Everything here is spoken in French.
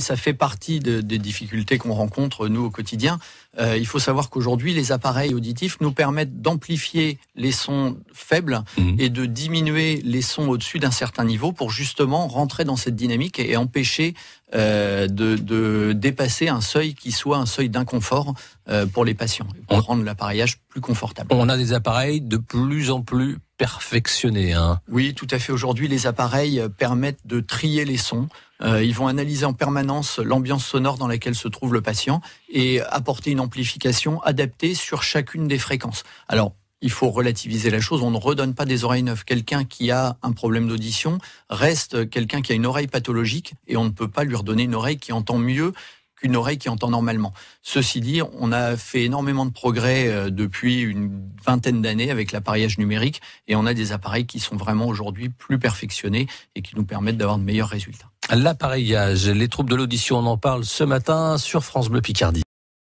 ça fait partie des difficultés qu'on rencontre, nous, au quotidien. Euh, il faut savoir qu'aujourd'hui, les appareils auditifs nous permettent d'amplifier les sons faibles mhm. et de diminuer les sons au-dessus d'un certain niveau pour justement rentrer dans cette dynamique et, empêcher euh, de, dépasser un seuil qui soit un seuil d'inconfort euh, pour les patients, pour rendre l'appareillage plus confortable. On a des appareils de plus en plus Perfectionner, Hein. Oui, tout à fait. Aujourd'hui, les appareils permettent de trier les sons. Euh, ils vont analyser en permanence l'ambiance sonore dans laquelle se trouve le patient et apporter une amplification adaptée sur chacune des fréquences. Alors, il faut relativiser la chose. On ne redonne pas des oreilles neuves. Quelqu'un qui a un problème d'audition reste quelqu'un qui a une oreille pathologique et on ne peut pas lui redonner une oreille qui entend mieux qu'une oreille qui entend normalement. Ceci dit, on a fait énormément de progrès euh, depuis une vingtaine d'années avec l'appareillage numérique et on a des appareils qui sont vraiment aujourd'hui plus perfectionnés et qui nous permettent d'avoir de meilleurs résultats. L'appareillage, les troubles de l'audition, on en parle ce matin sur France Bleu Picardie.